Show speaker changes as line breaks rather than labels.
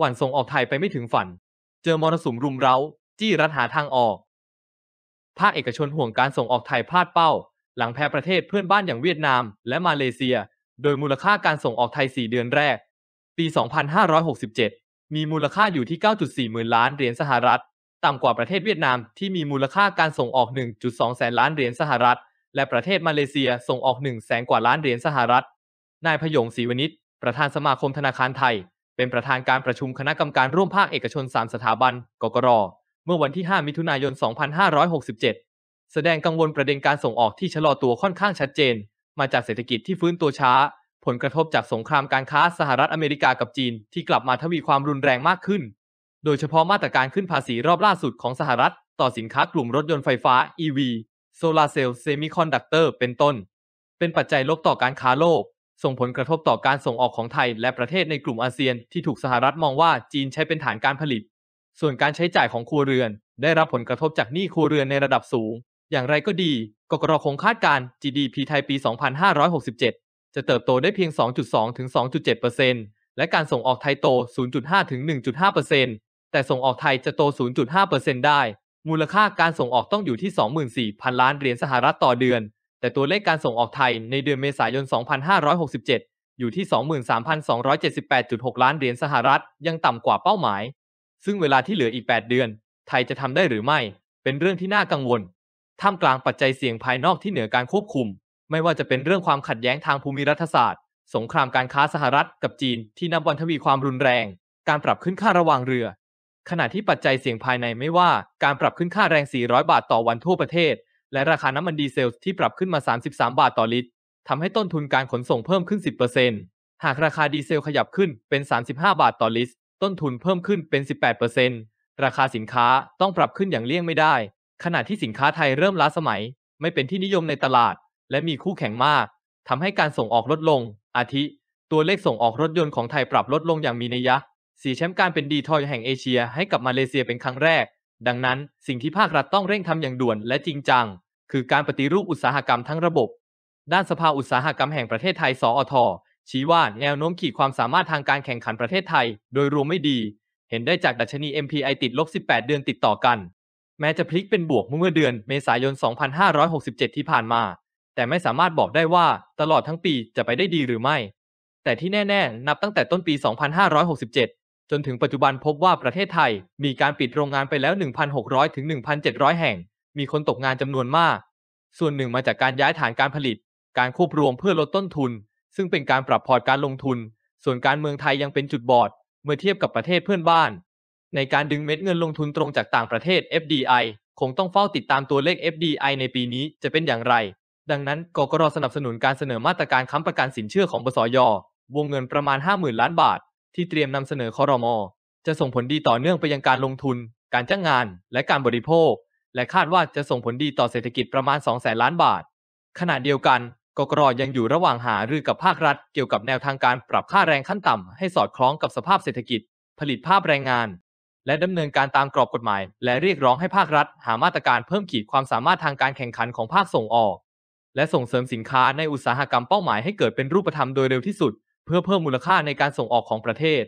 หวันส่งออกไทยไปไม่ถึงฝัน เจอมรสุมรุมเร้า จี้รัฐหาทางออก ภาคเอกชนห่วงการส่งออกไทยพลาดเป้า หลังแพ้ประเทศเพื่อนบ้านอย่างเวียดนามและมาเลเซีย โดยมูลค่าการส่งออกไทย 4 เดือนแรก ปี 2567 มีมูลค่าอยู่ที่ 9.4หมื่นล้านเหรียญสหรัฐ ต่ำกว่าประเทศเวียดนามที่มีมูลค่าการส่งออก 1.2 แสนล้านเหรียญสหรัฐ และประเทศมาเลเซียส่งออก 1 แสนกว่าล้านเหรียญสหรัฐ นายพยงศรีวณิชประธานสมาคมธนาคารไทยเป็นประธานการประชุมคณะกรรมการร่วมภาคเอกชน 3 สถาบัน กกร เมื่อวันที่ 5 มิถุนายน 2567 แสดงกังวลประเด็นการส่งออกที่ชะลอตัวค่อนข้างชัดเจน มาจากเศรษฐกิจที่ฟื้นตัวช้า ผลกระทบจากสงครามการค้าสหรัฐอเมริกากับจีน ที่กลับมาทวีความรุนแรงมากขึ้น โดยเฉพาะมาตรการขึ้นภาษีรอบล่าสุดของสหรัฐต่อสินค้ากลุ่มรถยนต์ไฟฟ้า EV โซลาเซลล์ เซมิคอนดักเตอร์ เป็นต้น เป็นปัจจัยลบต่อการค้าโลกส่งผลกระทบต่อการส่งออกของไทยและประเทศในกลุ่มอาเซียนที่ถูกสหรัฐมองว่าจีนใช้เป็นฐานการผลิต ส่วนการใช้จ่ายของครัวเรือนได้รับผลกระทบจากหนี้ครัวเรือนในระดับสูง อย่างไรก็ดี กกรคงคาดการ GDP ไทยปี 2567 จะเติบโตได้เพียง 2.2 ถึง 2.7%และการส่งออกไทยโต 0.5 ถึง 1.5%แต่ส่งออกไทยจะโต 0.5%ได้ มูลค่าการส่งออกต้องอยู่ที่ 24,000 ล้านเหรียญสหรัฐต่อเดือนแต่ตัวเลขการส่งออกไทยในเดือนเมษายน 2567 อยู่ที่ 23,278.6 ล้านเหรียญสหรัฐยังต่ำกว่าเป้าหมาย ซึ่งเวลาที่เหลืออีก 8 เดือนไทยจะทำได้หรือไม่ เป็นเรื่องที่น่ากังวล ท่ามกลางปัจจัยเสี่ยงภายนอกที่เหนือการควบคุม ไม่ว่าจะเป็นเรื่องความขัดแย้งทางภูมิรัฐศาสตร์ สงครามการค้าสหรัฐกับจีนที่นับวันทวีความรุนแรง การปรับขึ้นค่าระวังเรือ ขณะที่ปัจจัยเสี่ยงภายในไม่ว่า การปรับขึ้นค่าแรง 400 บาทต่อวันทั่วประเทศและราคาน้ำมันดีเซลที่ปรับขึ้นมา 33 บาทต่อลิตรทำให้ต้นทุนการขนส่งเพิ่มขึ้น 10%หากราคาดีเซลขยับขึ้นเป็น 35 บาทต่อลิตร ต้นทุนเพิ่มขึ้นเป็น 18%ราคาสินค้าต้องปรับขึ้นอย่างเลี่ยงไม่ได้ ขณะที่สินค้าไทยเริ่มล้าสมัย ไม่เป็นที่นิยมในตลาด และมีคู่แข่งมากทำให้การส่งออกลดลง อาทิ ตัวเลขส่งออกรถยนต์ของไทยปรับลดลงอย่างมีนัยยะสีแชมป์การเป็นดีทอยแห่งเอเชียให้กับมาเลเซียเป็นครั้งแรก ดังนั้นสิ่งที่ภาครัฐต้องเร่งทำอย่างด่วนและจริงจังคือการปฏิรูปอุตสาหกรรมทั้งระบบ ด้านสภาอุตสาหกรรมแห่งประเทศไทย สอทชี้ว่าแนวโน้มขีดความสามารถทางการแข่งขันประเทศไทยโดยรวมไม่ดี เห็นได้จากดัชนี MPI ติดลบ 18 เดือนติดต่อกัน แม้จะพลิกเป็นบวกเมื่อเดือนเมษายน 2567 ที่ผ่านมา แต่ไม่สามารถบอกได้ว่าตลอดทั้งปีจะไปได้ดีหรือไม่ แต่ที่แน่ๆ นับตั้งแต่ต้นปี 2567 จนถึงปัจจุบันพบว่าประเทศไทย มีการปิดโรงงานไปแล้ว 1,600ถึง1,700 แห่งมีคนตกงานจำนวนมาก ส่วนหนึ่งมาจากการย้ายฐานการผลิต การควบรวมเพื่อลดต้นทุน ซึ่งเป็นการปรับพอร์ตการลงทุน ส่วนการเมืองไทยยังเป็นจุดบอด เมื่อเทียบกับประเทศเพื่อนบ้าน ในการดึงเม็ดเงินลงทุนตรงจากต่างประเทศ FDI คงต้องเฝ้าติดตามตัวเลข FDI ในปีนี้จะเป็นอย่างไร ดังนั้นกกรสนับสนุนการเสนอมาตรการค้ำประกันสินเชื่อของบสย วงเงินประมาณ50,000ล้านบาทที่เตรียมนำเสนอคอรมอจะส่งผลดีต่อเนื่องไปยังการลงทุน การจ้างงาน และการบริโภคและคาดว่าจะส่งผลดีต่อเศรษฐกิจประมาณ 2 0 0แสนล้านบาท ขณะเดียวกันกกรยังอยู่ระหว่างหารือกับภาครัฐ เกี่ยวกับแนวทางการปรับค่าแรงขั้นต่ำ ให้สอดคล้องกับสภาพเศรษฐกิจ ผลิตภาพแรงงาน และดำเนินการตามกรอบกฎหมาย และเรียกร้องให้ภาครัฐ หามาตรการเพิ่มขีดความสามารถทางการแข่งขันของภาคส่งออก และส่งเสริมสินค้าในอุตสาหกรรมเป้าหมายให้เกิดเป็นรูปธรรมโดยเร็วที่สุด เพื่อเพิ่มมูลค่าในการส่งออกของประเทศ